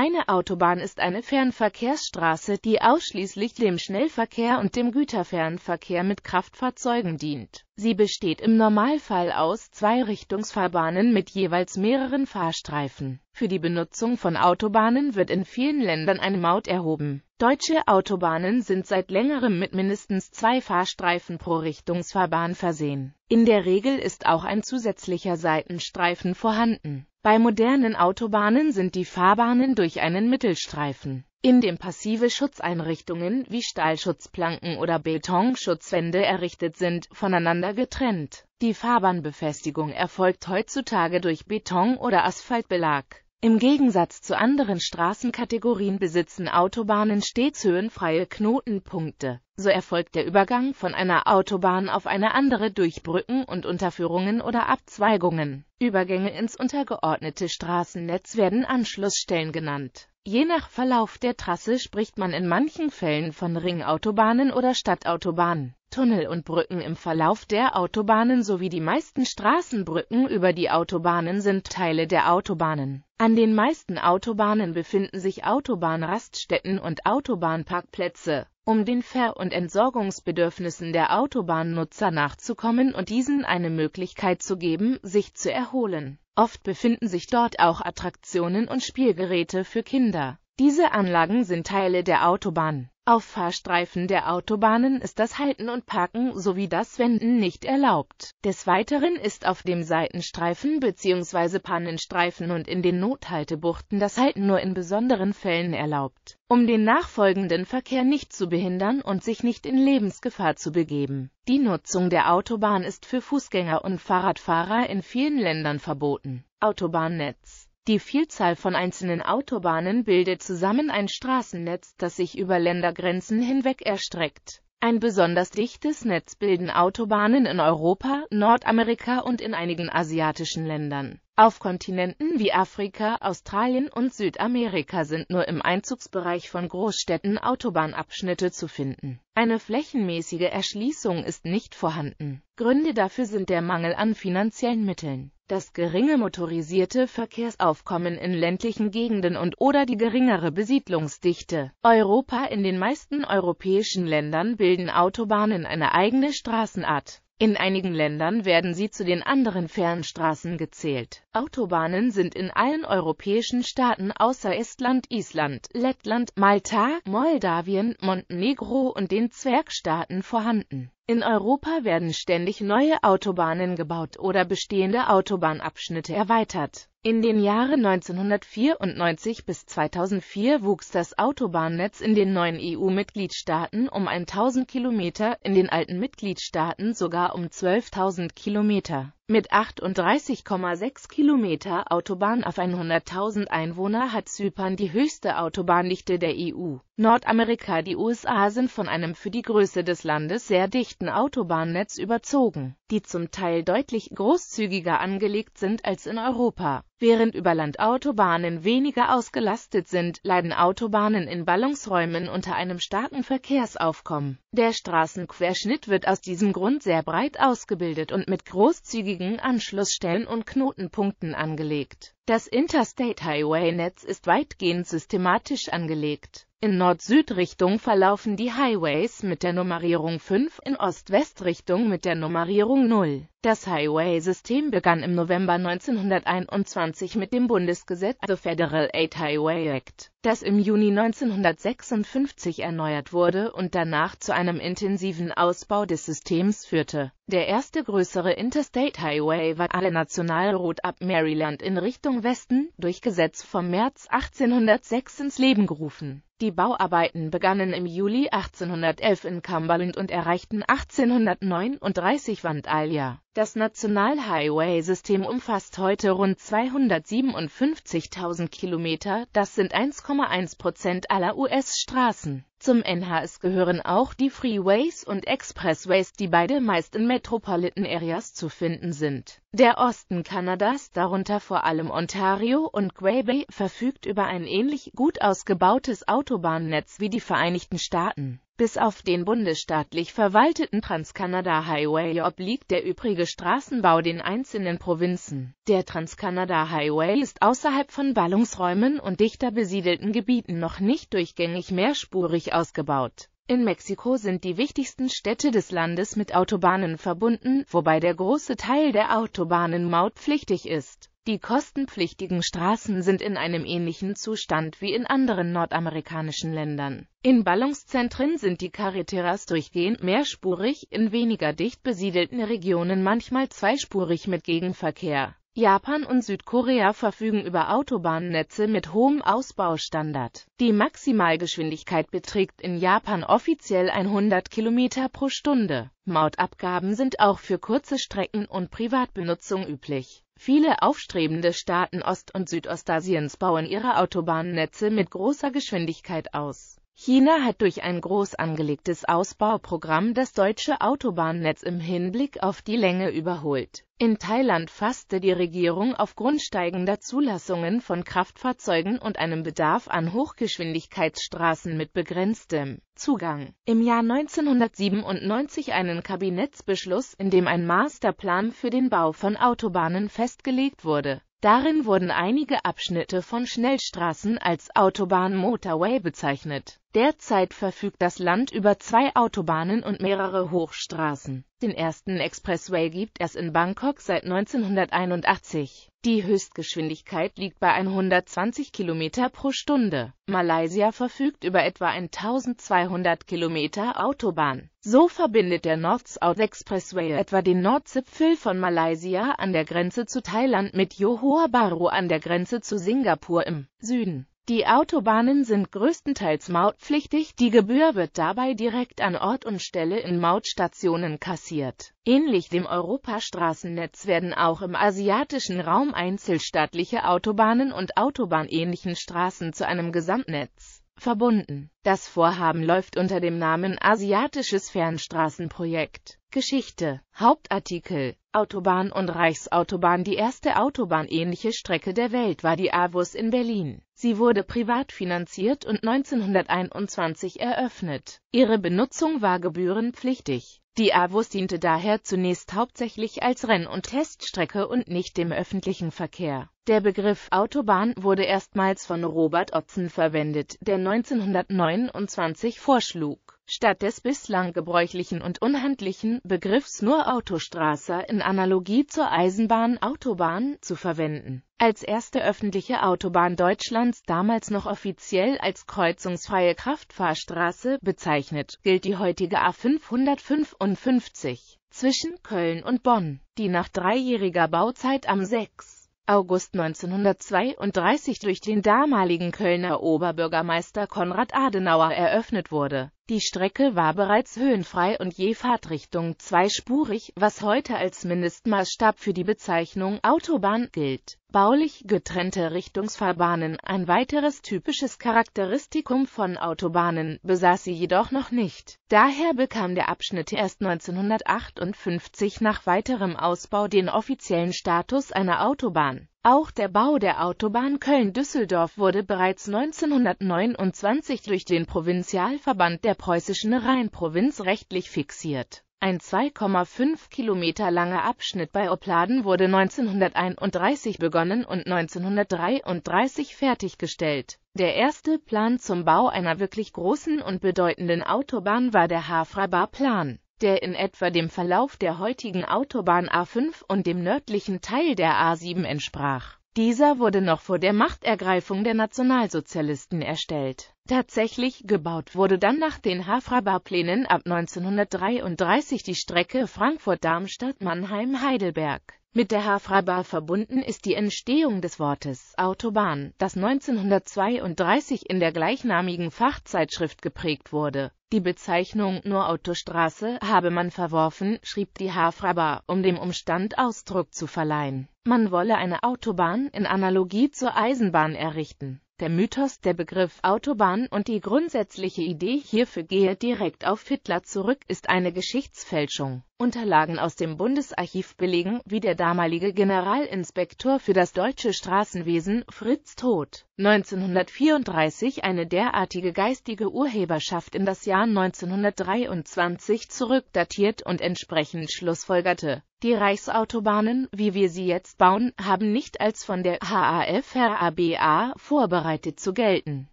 Eine Autobahn ist eine Fernverkehrsstraße, die ausschließlich dem Schnellverkehr und dem Güterfernverkehr mit Kraftfahrzeugen dient. Sie besteht im Normalfall aus zwei Richtungsfahrbahnen mit jeweils mehreren Fahrstreifen. Für die Benutzung von Autobahnen wird in vielen Ländern eine Maut erhoben. Deutsche Autobahnen sind seit längerem mit mindestens zwei Fahrstreifen pro Richtungsfahrbahn versehen. In der Regel ist auch ein zusätzlicher Seitenstreifen vorhanden. Bei modernen Autobahnen sind die Fahrbahnen durch einen Mittelstreifen, in dem passive Schutzeinrichtungen wie Stahlschutzplanken oder Betonschutzwände errichtet sind, voneinander getrennt. Die Fahrbahnbefestigung erfolgt heutzutage durch Beton- oder Asphaltbelag. Im Gegensatz zu anderen Straßenkategorien besitzen Autobahnen stets höhenfreie Knotenpunkte so erfolgt der Übergang von einer Autobahn auf eine andere durch Brücken und Unterführungen oder Abzweigungen. Übergänge ins untergeordnete Straßennetz werden Anschlussstellen genannt. Je nach Verlauf der Trasse spricht man in manchen Fällen von Ringautobahnen oder Stadtautobahnen. Tunnel und Brücken im Verlauf der Autobahnen sowie die meisten Straßenbrücken über die Autobahnen sind Teile der Autobahnen. An den meisten Autobahnen befinden sich Autobahnraststätten und Autobahnparkplätze um den Ver- und Entsorgungsbedürfnissen der Autobahnnutzer nachzukommen und diesen eine Möglichkeit zu geben, sich zu erholen. Oft befinden sich dort auch Attraktionen und Spielgeräte für Kinder. Diese Anlagen sind Teile der Autobahn. Auf Fahrstreifen der Autobahnen ist das Halten und Parken sowie das Wenden nicht erlaubt. Des Weiteren ist auf dem Seitenstreifen bzw. Pannenstreifen und in den Nothaltebuchten das Halten nur in besonderen Fällen erlaubt, um den nachfolgenden Verkehr nicht zu behindern und sich nicht in Lebensgefahr zu begeben. Die Nutzung der Autobahn ist für Fußgänger und Fahrradfahrer in vielen Ländern verboten. Autobahnnetz die Vielzahl von einzelnen Autobahnen bildet zusammen ein Straßennetz, das sich über Ländergrenzen hinweg erstreckt. Ein besonders dichtes Netz bilden Autobahnen in Europa, Nordamerika und in einigen asiatischen Ländern. Auf Kontinenten wie Afrika, Australien und Südamerika sind nur im Einzugsbereich von Großstädten Autobahnabschnitte zu finden. Eine flächenmäßige Erschließung ist nicht vorhanden. Gründe dafür sind der Mangel an finanziellen Mitteln das geringe motorisierte Verkehrsaufkommen in ländlichen Gegenden und oder die geringere Besiedlungsdichte. Europa In den meisten europäischen Ländern bilden Autobahnen eine eigene Straßenart. In einigen Ländern werden sie zu den anderen Fernstraßen gezählt. Autobahnen sind in allen europäischen Staaten außer Estland, Island, Lettland, Malta, Moldawien, Montenegro und den Zwergstaaten vorhanden. In Europa werden ständig neue Autobahnen gebaut oder bestehende Autobahnabschnitte erweitert in den Jahren 1994 bis 2004 wuchs das Autobahnnetz in den neuen EU-Mitgliedstaaten um 1000 Kilometer, in den alten Mitgliedstaaten sogar um 12.000 Kilometer. Mit 38,6 Kilometer Autobahn auf 100.000 Einwohner hat Zypern die höchste Autobahndichte der EU Nordamerika Die USA sind von einem für die Größe des Landes sehr dichten Autobahnnetz überzogen, die zum Teil deutlich großzügiger angelegt sind als in Europa. Während Überlandautobahnen weniger ausgelastet sind, leiden Autobahnen in Ballungsräumen unter einem starken Verkehrsaufkommen. Der Straßenquerschnitt wird aus diesem Grund sehr breit ausgebildet und mit großzügigen Anschlussstellen und Knotenpunkten angelegt. Das Interstate Highway-Netz ist weitgehend systematisch angelegt in Nord-Süd-Richtung verlaufen die Highways mit der Nummerierung 5, in Ost-West-Richtung mit der Nummerierung 0. Das Highway-System begann im November 1921 mit dem Bundesgesetz The Federal Aid Highway Act, das im Juni 1956 erneuert wurde und danach zu einem intensiven Ausbau des Systems führte. Der erste größere Interstate Highway war alle Nationalroute ab Maryland in Richtung Westen, durch Gesetz vom März 1806 ins Leben gerufen die Bauarbeiten begannen im Juli 1811 in Cumberland und erreichten 1839 Vandalia. Das nationalhighway system umfasst heute rund 257.000 Kilometer, das sind 1,1 Prozent aller US-Straßen. Zum NHS gehören auch die Freeways und Expressways, die beide meist in Metropolitan Areas zu finden sind. Der Osten Kanadas, darunter vor allem Ontario und Grey Bay, verfügt über ein ähnlich gut ausgebautes Autobahnnetz wie die Vereinigten Staaten. Bis auf den bundesstaatlich verwalteten Transcanada Highway obliegt der übrige Straßenbau den einzelnen Provinzen. Der Transcanada Highway ist außerhalb von Ballungsräumen und dichter besiedelten Gebieten noch nicht durchgängig mehrspurig ausgebaut. In Mexiko sind die wichtigsten Städte des Landes mit Autobahnen verbunden, wobei der große Teil der Autobahnen mautpflichtig ist. Die kostenpflichtigen Straßen sind in einem ähnlichen Zustand wie in anderen nordamerikanischen Ländern. In Ballungszentren sind die Carreteras durchgehend mehrspurig, in weniger dicht besiedelten Regionen manchmal zweispurig mit Gegenverkehr Japan und Südkorea verfügen über Autobahnnetze mit hohem Ausbaustandard. Die Maximalgeschwindigkeit beträgt in Japan offiziell 100 km pro Stunde. Mautabgaben sind auch für kurze Strecken und Privatbenutzung üblich. Viele aufstrebende Staaten Ost- und Südostasiens bauen ihre Autobahnnetze mit großer Geschwindigkeit aus China hat durch ein groß angelegtes Ausbauprogramm das deutsche Autobahnnetz im Hinblick auf die Länge überholt. In Thailand fasste die Regierung aufgrund steigender Zulassungen von Kraftfahrzeugen und einem Bedarf an Hochgeschwindigkeitsstraßen mit begrenztem Zugang im Jahr 1997 einen Kabinettsbeschluss, in dem ein Masterplan für den Bau von Autobahnen festgelegt wurde. Darin wurden einige Abschnitte von Schnellstraßen als Autobahn-Motorway bezeichnet. Derzeit verfügt das Land über zwei Autobahnen und mehrere Hochstraßen. Den ersten Expressway gibt es in Bangkok seit 1981. Die Höchstgeschwindigkeit liegt bei 120 km pro Stunde. Malaysia verfügt über etwa 1200 km Autobahn. So verbindet der North South Expressway etwa den Nordzipfel von Malaysia an der Grenze zu Thailand mit Johor Bahru an der Grenze zu Singapur im Süden. Die Autobahnen sind größtenteils mautpflichtig, die Gebühr wird dabei direkt an Ort und Stelle in Mautstationen kassiert. Ähnlich dem Europastraßennetz werden auch im asiatischen Raum einzelstaatliche Autobahnen und autobahnähnlichen Straßen zu einem Gesamtnetz verbunden. Das Vorhaben läuft unter dem Namen Asiatisches Fernstraßenprojekt. Geschichte Hauptartikel Autobahn und Reichsautobahn Die erste autobahnähnliche Strecke der Welt war die AWUS in Berlin. Sie wurde privat finanziert und 1921 eröffnet. Ihre Benutzung war gebührenpflichtig. Die Avus diente daher zunächst hauptsächlich als Renn- und Teststrecke und nicht dem öffentlichen Verkehr. Der Begriff Autobahn wurde erstmals von Robert Otzen verwendet, der 1929 vorschlug statt des bislang gebräuchlichen und unhandlichen Begriffs nur Autostraße in Analogie zur Eisenbahn Autobahn zu verwenden. Als erste öffentliche Autobahn Deutschlands damals noch offiziell als kreuzungsfreie Kraftfahrstraße bezeichnet, gilt die heutige A555 zwischen Köln und Bonn, die nach dreijähriger Bauzeit am 6. August 1932 durch den damaligen Kölner Oberbürgermeister Konrad Adenauer eröffnet wurde die Strecke war bereits höhenfrei und je Fahrtrichtung zweispurig, was heute als Mindestmaßstab für die Bezeichnung Autobahn gilt. Baulich getrennte Richtungsfahrbahnen, ein weiteres typisches Charakteristikum von Autobahnen, besaß sie jedoch noch nicht. Daher bekam der Abschnitt erst 1958 nach weiterem Ausbau den offiziellen Status einer Autobahn auch der Bau der Autobahn Köln-Düsseldorf wurde bereits 1929 durch den Provinzialverband der preußischen Rheinprovinz rechtlich fixiert. Ein 2,5 Kilometer langer Abschnitt bei Opladen wurde 1931 begonnen und 1933 fertiggestellt. Der erste Plan zum Bau einer wirklich großen und bedeutenden Autobahn war der Havre-Baar-Plan der in etwa dem Verlauf der heutigen Autobahn A5 und dem nördlichen Teil der A7 entsprach. Dieser wurde noch vor der Machtergreifung der Nationalsozialisten erstellt. Tatsächlich gebaut wurde dann nach den Hafra-Bauplänen ab 1933 die Strecke Frankfurt-Darmstadt-Mannheim-Heidelberg mit der Hafraba verbunden ist die Entstehung des Wortes Autobahn, das 1932 in der gleichnamigen Fachzeitschrift geprägt wurde. Die Bezeichnung nur Autostraße habe man verworfen, schrieb die Hafraba, um dem Umstand Ausdruck zu verleihen. Man wolle eine Autobahn in Analogie zur Eisenbahn errichten. Der Mythos, der Begriff Autobahn und die grundsätzliche Idee hierfür gehe direkt auf Hitler zurück, ist eine Geschichtsfälschung. Unterlagen aus dem Bundesarchiv belegen, wie der damalige Generalinspektor für das deutsche Straßenwesen Fritz Todt 1934 eine derartige geistige Urheberschaft in das Jahr 1923 zurückdatiert und entsprechend schlussfolgerte. Die Reichsautobahnen, wie wir sie jetzt bauen, haben nicht als von der HAFRABA vorbereitet zu gelten,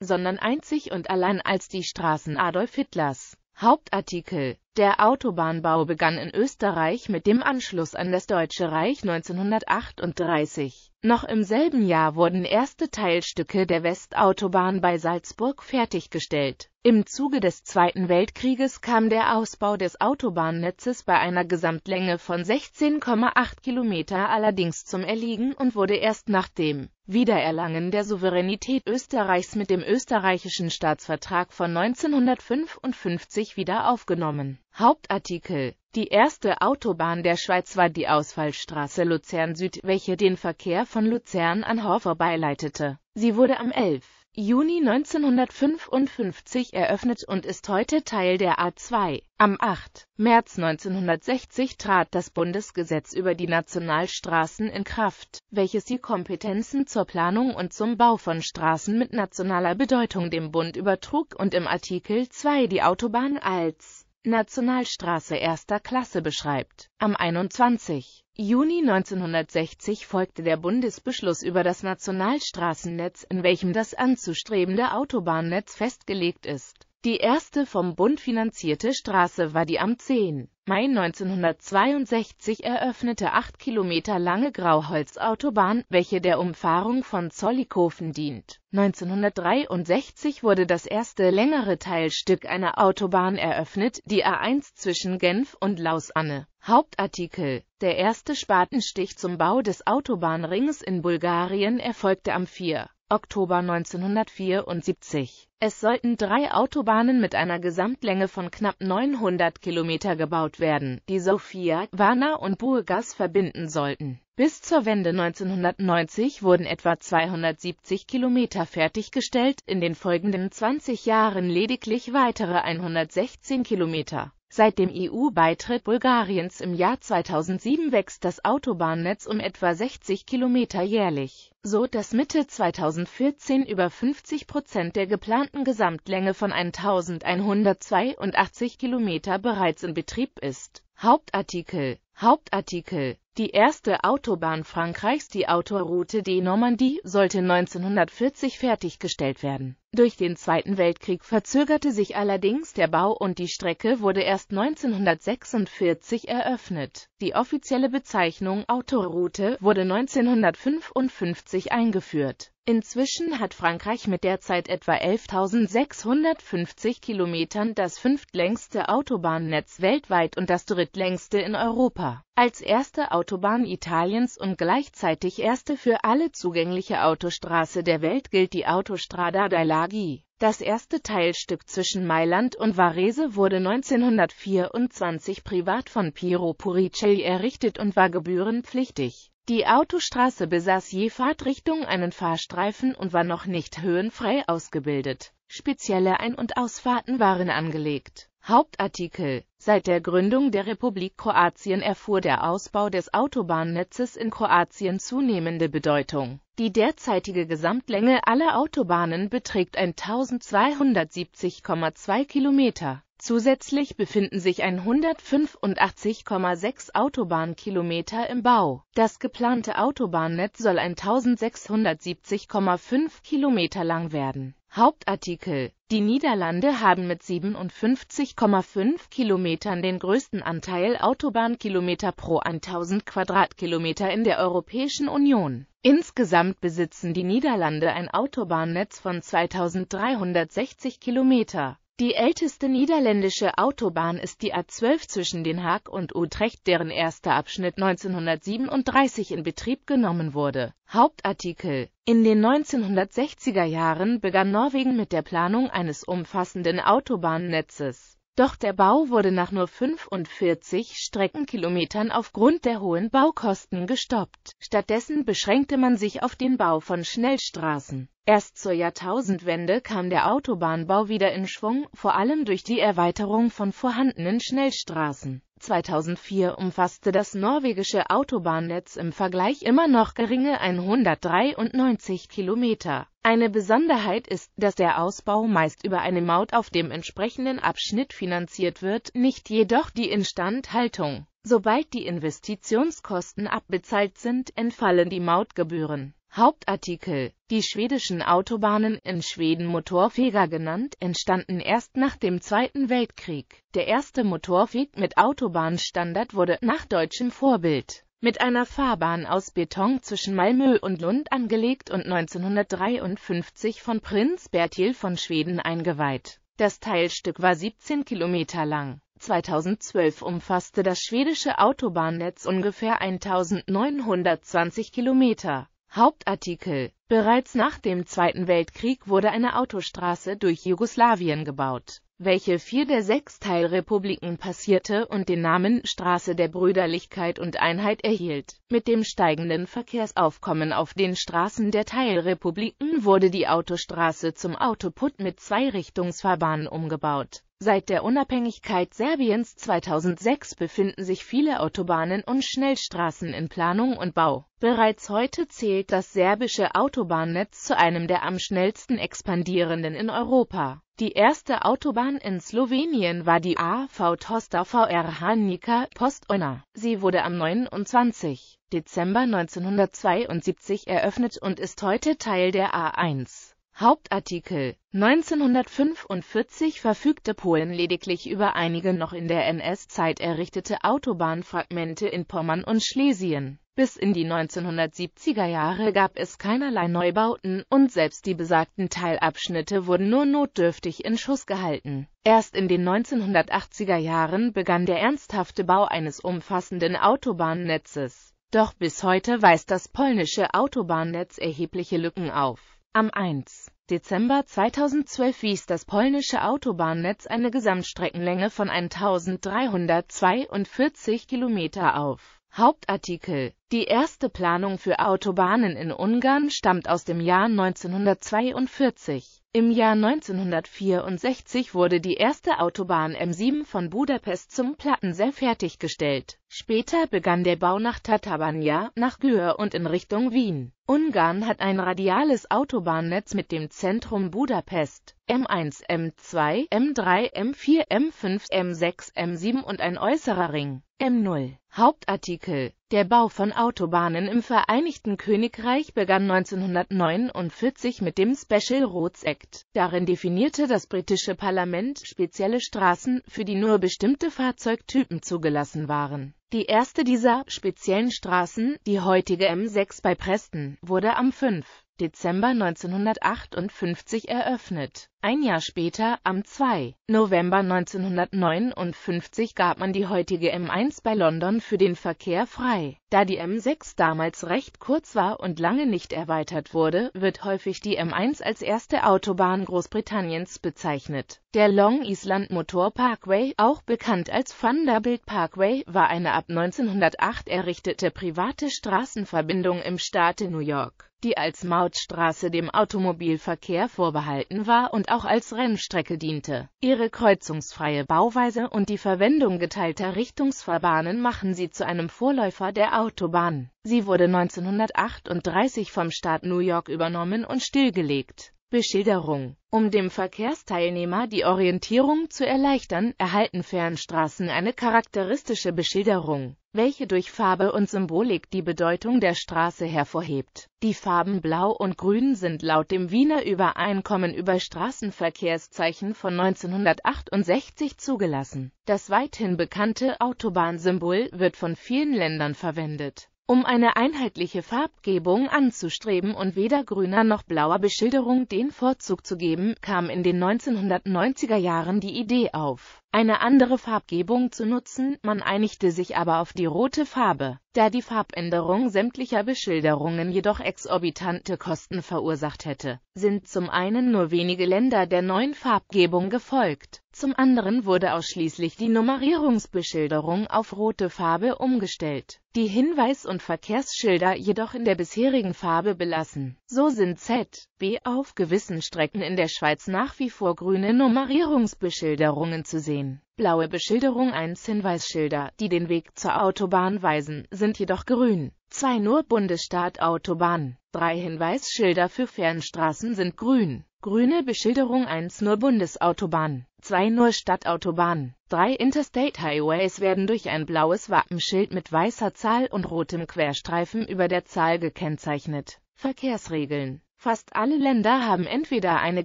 sondern einzig und allein als die Straßen Adolf Hitlers. Hauptartikel Der Autobahnbau begann in Österreich mit dem Anschluss an das Deutsche Reich 1938 noch im selben Jahr wurden erste Teilstücke der Westautobahn bei Salzburg fertiggestellt. Im Zuge des Zweiten Weltkrieges kam der Ausbau des Autobahnnetzes bei einer Gesamtlänge von 16,8 Kilometer allerdings zum Erliegen und wurde erst nach dem Wiedererlangen der Souveränität Österreichs mit dem österreichischen Staatsvertrag von 1955 wieder aufgenommen. Hauptartikel die erste Autobahn der Schweiz war die Ausfallstraße Luzern Süd, welche den Verkehr von Luzern an Hor vorbeileitete. Sie wurde am 11. Juni 1955 eröffnet und ist heute Teil der A2. Am 8. März 1960 trat das Bundesgesetz über die Nationalstraßen in Kraft, welches die Kompetenzen zur Planung und zum Bau von Straßen mit nationaler Bedeutung dem Bund übertrug und im Artikel 2 die Autobahn als Nationalstraße erster Klasse beschreibt. Am 21. Juni 1960 folgte der Bundesbeschluss über das Nationalstraßennetz, in welchem das anzustrebende Autobahnnetz festgelegt ist. Die erste vom Bund finanzierte Straße war die am 10. Mai 1962 eröffnete acht Kilometer lange Grauholzautobahn, welche der Umfahrung von Zollikofen dient. 1963 wurde das erste längere Teilstück einer Autobahn eröffnet, die A1 zwischen Genf und Lausanne. Hauptartikel Der erste Spatenstich zum Bau des Autobahnrings in Bulgarien erfolgte am 4. Oktober 1974. Es sollten drei Autobahnen mit einer Gesamtlänge von knapp 900 Kilometer gebaut werden, die Sofia, Varna und Burgas verbinden sollten. Bis zur Wende 1990 wurden etwa 270 Kilometer fertiggestellt, in den folgenden 20 Jahren lediglich weitere 116 Kilometer. Seit dem EU-Beitritt Bulgariens im Jahr 2007 wächst das Autobahnnetz um etwa 60 Kilometer jährlich, so dass Mitte 2014 über 50 Prozent der geplanten Gesamtlänge von 1182 Kilometer bereits in Betrieb ist. Hauptartikel Hauptartikel Die erste Autobahn Frankreichs, die Autoroute D. Normandie, sollte 1940 fertiggestellt werden durch den Zweiten Weltkrieg verzögerte sich allerdings der Bau und die Strecke wurde erst 1946 eröffnet. Die offizielle Bezeichnung Autoroute wurde 1955 eingeführt. Inzwischen hat Frankreich mit derzeit etwa 11.650 Kilometern das fünftlängste Autobahnnetz weltweit und das drittlängste in Europa. Als erste Autobahn Italiens und gleichzeitig erste für alle zugängliche Autostraße der Welt gilt die Autostrada della Lagi. Das erste Teilstück zwischen Mailand und Varese wurde 1924 privat von Piero Puricelli errichtet und war gebührenpflichtig. Die Autostraße besaß je Fahrtrichtung einen Fahrstreifen und war noch nicht höhenfrei ausgebildet. Spezielle Ein- und Ausfahrten waren angelegt. Hauptartikel Seit der Gründung der Republik Kroatien erfuhr der Ausbau des Autobahnnetzes in Kroatien zunehmende Bedeutung. Die derzeitige Gesamtlänge aller Autobahnen beträgt 1270,2 Kilometer. Zusätzlich befinden sich 185,6 Autobahnkilometer im Bau. Das geplante Autobahnnetz soll 1670,5 Kilometer lang werden Hauptartikel Die Niederlande haben mit 57,5 Kilometern den größten Anteil Autobahnkilometer pro 1000 Quadratkilometer in der Europäischen Union. Insgesamt besitzen die Niederlande ein Autobahnnetz von 2360 Kilometer. Die älteste niederländische Autobahn ist die A12 zwischen Den Haag und Utrecht, deren erster Abschnitt 1937 in Betrieb genommen wurde. Hauptartikel In den 1960er Jahren begann Norwegen mit der Planung eines umfassenden Autobahnnetzes doch der Bau wurde nach nur 45 Streckenkilometern aufgrund der hohen Baukosten gestoppt. Stattdessen beschränkte man sich auf den Bau von Schnellstraßen. Erst zur Jahrtausendwende kam der Autobahnbau wieder in Schwung, vor allem durch die Erweiterung von vorhandenen Schnellstraßen. 2004 umfasste das norwegische Autobahnnetz im Vergleich immer noch geringe 193 Kilometer. Eine Besonderheit ist, dass der Ausbau meist über eine Maut auf dem entsprechenden Abschnitt finanziert wird, nicht jedoch die Instandhaltung. Sobald die Investitionskosten abbezahlt sind, entfallen die Mautgebühren Hauptartikel Die schwedischen Autobahnen, in Schweden Motorfeger genannt, entstanden erst nach dem Zweiten Weltkrieg. Der erste Motorweg mit Autobahnstandard wurde nach deutschem Vorbild mit einer Fahrbahn aus Beton zwischen Malmö und Lund angelegt und 1953 von Prinz Bertil von Schweden eingeweiht. Das Teilstück war 17 Kilometer lang. 2012 umfasste das schwedische Autobahnnetz ungefähr 1920 Kilometer. Hauptartikel Bereits nach dem Zweiten Weltkrieg wurde eine Autostraße durch Jugoslawien gebaut, welche vier der sechs Teilrepubliken passierte und den Namen Straße der Brüderlichkeit und Einheit erhielt. Mit dem steigenden Verkehrsaufkommen auf den Straßen der Teilrepubliken wurde die Autostraße zum Autoput mit Zweirichtungsfahrbahnen umgebaut Seit der Unabhängigkeit Serbiens 2006 befinden sich viele Autobahnen und Schnellstraßen in Planung und Bau. Bereits heute zählt das serbische Autobahnnetz zu einem der am schnellsten expandierenden in Europa. Die erste Autobahn in Slowenien war die AV Tosta VR Hanika Postojna. Sie wurde am 29. Dezember 1972 eröffnet und ist heute Teil der A1. Hauptartikel 1945 verfügte Polen lediglich über einige noch in der NS-Zeit errichtete Autobahnfragmente in Pommern und Schlesien. Bis in die 1970er Jahre gab es keinerlei Neubauten und selbst die besagten Teilabschnitte wurden nur notdürftig in Schuss gehalten. Erst in den 1980er Jahren begann der ernsthafte Bau eines umfassenden Autobahnnetzes. Doch bis heute weist das polnische Autobahnnetz erhebliche Lücken auf am 1. Dezember 2012 wies das polnische Autobahnnetz eine Gesamtstreckenlänge von 1342 Kilometer auf. Hauptartikel die erste Planung für Autobahnen in Ungarn stammt aus dem Jahr 1942. Im Jahr 1964 wurde die erste Autobahn M7 von Budapest zum Plattensee fertiggestellt. Später begann der Bau nach Tatabánya, nach Gür und in Richtung Wien. Ungarn hat ein radiales Autobahnnetz mit dem Zentrum Budapest, M1, M2, M3, M4, M5, M6, M7 und ein äußerer Ring. M0 Hauptartikel der Bau von Autobahnen im Vereinigten Königreich begann 1949 mit dem Special Roads Act. Darin definierte das britische Parlament spezielle Straßen, für die nur bestimmte Fahrzeugtypen zugelassen waren. Die erste dieser speziellen Straßen, die heutige M6 bei Preston, wurde am 5. Dezember 1958 eröffnet. Ein Jahr später, am 2. November 1959 gab man die heutige M1 bei London für den Verkehr frei. Da die M6 damals recht kurz war und lange nicht erweitert wurde, wird häufig die M1 als erste Autobahn Großbritanniens bezeichnet. Der Long Island Motor Parkway, auch bekannt als Thunderbilt Parkway, war eine ab 1908 errichtete private Straßenverbindung im Staate New York die als Mautstraße dem Automobilverkehr vorbehalten war und auch als Rennstrecke diente. Ihre kreuzungsfreie Bauweise und die Verwendung geteilter Richtungsfahrbahnen machen sie zu einem Vorläufer der Autobahn. Sie wurde 1938 vom Staat New York übernommen und stillgelegt Beschilderung. Um dem Verkehrsteilnehmer die Orientierung zu erleichtern, erhalten Fernstraßen eine charakteristische Beschilderung, welche durch Farbe und Symbolik die Bedeutung der Straße hervorhebt. Die Farben Blau und Grün sind laut dem Wiener Übereinkommen über Straßenverkehrszeichen von 1968 zugelassen. Das weithin bekannte Autobahnsymbol wird von vielen Ländern verwendet um eine einheitliche Farbgebung anzustreben und weder grüner noch blauer Beschilderung den Vorzug zu geben, kam in den 1990er Jahren die Idee auf, eine andere Farbgebung zu nutzen, man einigte sich aber auf die rote Farbe. Da die Farbänderung sämtlicher Beschilderungen jedoch exorbitante Kosten verursacht hätte, sind zum einen nur wenige Länder der neuen Farbgebung gefolgt zum anderen wurde ausschließlich die Nummerierungsbeschilderung auf rote Farbe umgestellt, die Hinweis- und Verkehrsschilder jedoch in der bisherigen Farbe belassen. So sind Z, B auf gewissen Strecken in der Schweiz nach wie vor grüne Nummerierungsbeschilderungen zu sehen. Blaue Beschilderung 1 Hinweisschilder, die den Weg zur Autobahn weisen, sind jedoch grün. 2 nur Bundesstaat Autobahn. 3 Hinweisschilder für Fernstraßen sind grün. Grüne Beschilderung 1 nur Bundesautobahn, 2 nur Stadtautobahn, 3 Interstate Highways werden durch ein blaues Wappenschild mit weißer Zahl und rotem Querstreifen über der Zahl gekennzeichnet. Verkehrsregeln Fast alle Länder haben entweder eine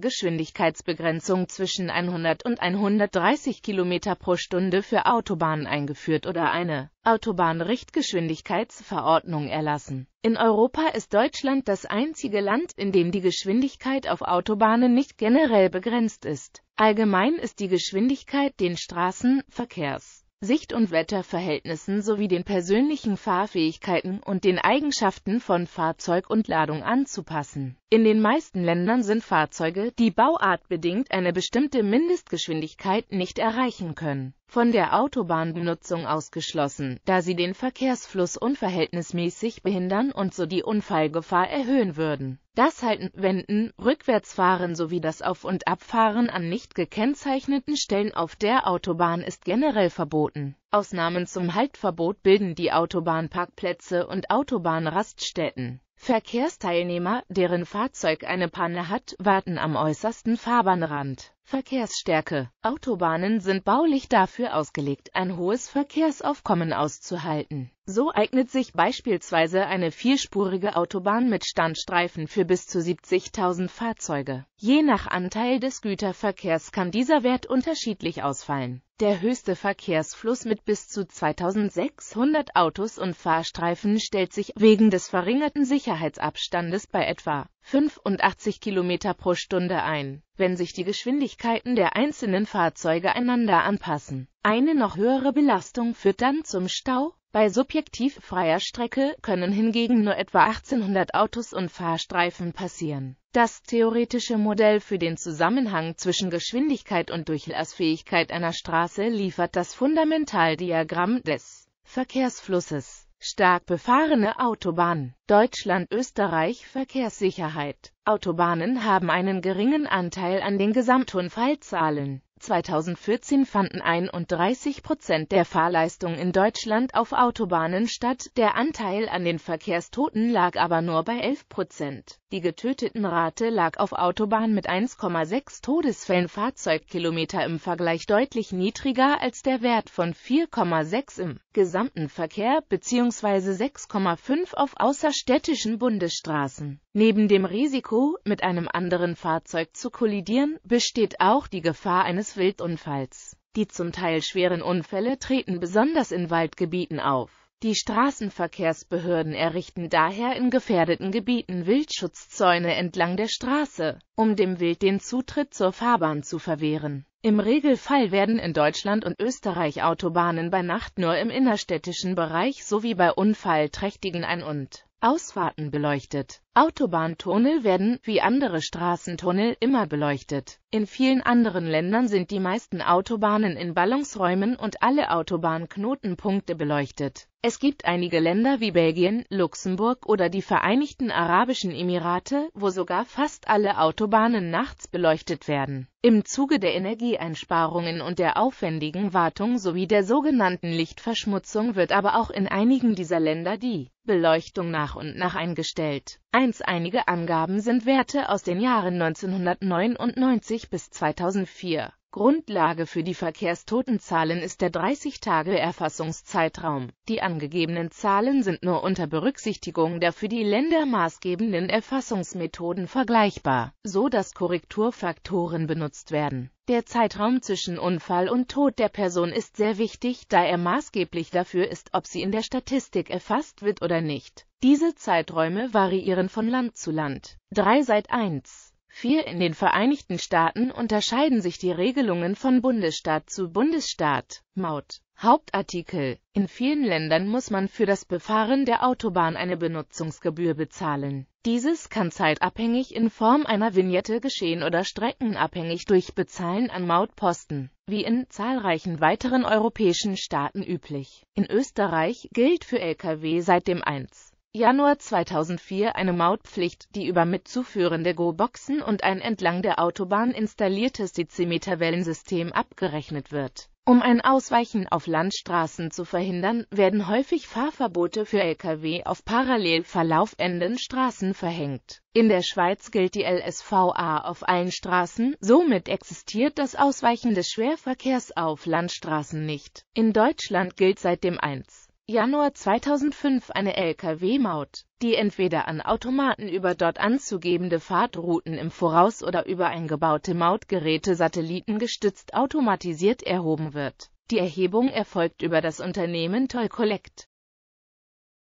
Geschwindigkeitsbegrenzung zwischen 100 und 130 km pro Stunde für Autobahnen eingeführt oder eine Autobahnrichtgeschwindigkeitsverordnung erlassen. In Europa ist Deutschland das einzige Land, in dem die Geschwindigkeit auf Autobahnen nicht generell begrenzt ist. Allgemein ist die Geschwindigkeit den Straßenverkehrs Sicht- und Wetterverhältnissen sowie den persönlichen Fahrfähigkeiten und den Eigenschaften von Fahrzeug und Ladung anzupassen. In den meisten Ländern sind Fahrzeuge, die bauartbedingt eine bestimmte Mindestgeschwindigkeit nicht erreichen können, von der Autobahnbenutzung ausgeschlossen, da sie den Verkehrsfluss unverhältnismäßig behindern und so die Unfallgefahr erhöhen würden. Das Halten, Wenden, Rückwärtsfahren sowie das Auf- und Abfahren an nicht gekennzeichneten Stellen auf der Autobahn ist generell verboten. Ausnahmen zum Haltverbot bilden die Autobahnparkplätze und Autobahnraststätten. Verkehrsteilnehmer, deren Fahrzeug eine Panne hat, warten am äußersten Fahrbahnrand. Verkehrsstärke. Autobahnen sind baulich dafür ausgelegt, ein hohes Verkehrsaufkommen auszuhalten. So eignet sich beispielsweise eine vierspurige Autobahn mit Standstreifen für bis zu 70.000 Fahrzeuge. Je nach Anteil des Güterverkehrs kann dieser Wert unterschiedlich ausfallen der höchste Verkehrsfluss mit bis zu 2600 Autos und Fahrstreifen stellt sich wegen des verringerten Sicherheitsabstandes bei etwa 85 km pro Stunde ein, wenn sich die Geschwindigkeiten der einzelnen Fahrzeuge einander anpassen. Eine noch höhere Belastung führt dann zum Stau, bei subjektiv freier Strecke können hingegen nur etwa 1800 Autos und Fahrstreifen passieren. Das theoretische Modell für den Zusammenhang zwischen Geschwindigkeit und Durchlassfähigkeit einer Straße liefert das Fundamentaldiagramm des Verkehrsflusses. Stark befahrene Autobahn Deutschland-Österreich Verkehrssicherheit. Autobahnen haben einen geringen Anteil an den Gesamtunfallzahlen. 2014 fanden 31 Prozent der Fahrleistungen in Deutschland auf Autobahnen statt, der Anteil an den Verkehrstoten lag aber nur bei 11 Prozent. Die Getötetenrate lag auf Autobahn mit 1,6 Todesfällen Fahrzeugkilometer im Vergleich deutlich niedriger als der Wert von 4,6 im gesamten Verkehr bzw. 6,5 auf außerstädtischen Bundesstraßen. Neben dem Risiko, mit einem anderen Fahrzeug zu kollidieren, besteht auch die Gefahr eines Wildunfalls. Die zum Teil schweren Unfälle treten besonders in Waldgebieten auf. Die Straßenverkehrsbehörden errichten daher in gefährdeten Gebieten Wildschutzzäune entlang der Straße, um dem Wild den Zutritt zur Fahrbahn zu verwehren. Im Regelfall werden in Deutschland und Österreich Autobahnen bei Nacht nur im innerstädtischen Bereich sowie bei unfallträchtigen Ein- und Ausfahrten beleuchtet. Autobahntunnel werden, wie andere Straßentunnel, immer beleuchtet. In vielen anderen Ländern sind die meisten Autobahnen in Ballungsräumen und alle Autobahnknotenpunkte beleuchtet. Es gibt einige Länder wie Belgien, Luxemburg oder die Vereinigten Arabischen Emirate, wo sogar fast alle Autobahnen nachts beleuchtet werden. Im Zuge der Energieeinsparungen und der aufwendigen Wartung sowie der sogenannten Lichtverschmutzung wird aber auch in einigen dieser Länder die Beleuchtung nach und nach eingestellt. 1. Einige Angaben sind Werte aus den Jahren 1999 bis 2004. Grundlage für die Verkehrstotenzahlen ist der 30-Tage-Erfassungszeitraum. Die angegebenen Zahlen sind nur unter Berücksichtigung der für die Länder maßgebenden Erfassungsmethoden vergleichbar, so dass Korrekturfaktoren benutzt werden. Der Zeitraum zwischen Unfall und Tod der Person ist sehr wichtig, da er maßgeblich dafür ist, ob sie in der Statistik erfasst wird oder nicht. Diese Zeiträume variieren von Land zu Land. 3 seit 1 4. In den Vereinigten Staaten unterscheiden sich die Regelungen von Bundesstaat zu Bundesstaat. Maut. Hauptartikel. In vielen Ländern muss man für das Befahren der Autobahn eine Benutzungsgebühr bezahlen. Dieses kann zeitabhängig in Form einer Vignette geschehen oder streckenabhängig durch Bezahlen an Mautposten, wie in zahlreichen weiteren europäischen Staaten üblich. In Österreich gilt für Lkw seit dem 1. Januar 2004 eine Mautpflicht, die über mitzuführende Go-Boxen und ein entlang der Autobahn installiertes Dezimeterwellensystem abgerechnet wird. Um ein Ausweichen auf Landstraßen zu verhindern, werden häufig Fahrverbote für Lkw auf parallel verlaufenden Straßen verhängt. In der Schweiz gilt die LSVA auf allen Straßen, somit existiert das Ausweichen des Schwerverkehrs auf Landstraßen nicht. In Deutschland gilt seit dem 1. Januar 2005 eine Lkw-Maut, die entweder an Automaten über dort anzugebende Fahrtrouten im Voraus oder über eingebaute Mautgeräte satellitengestützt automatisiert erhoben wird. Die Erhebung erfolgt über das Unternehmen Toll Collect.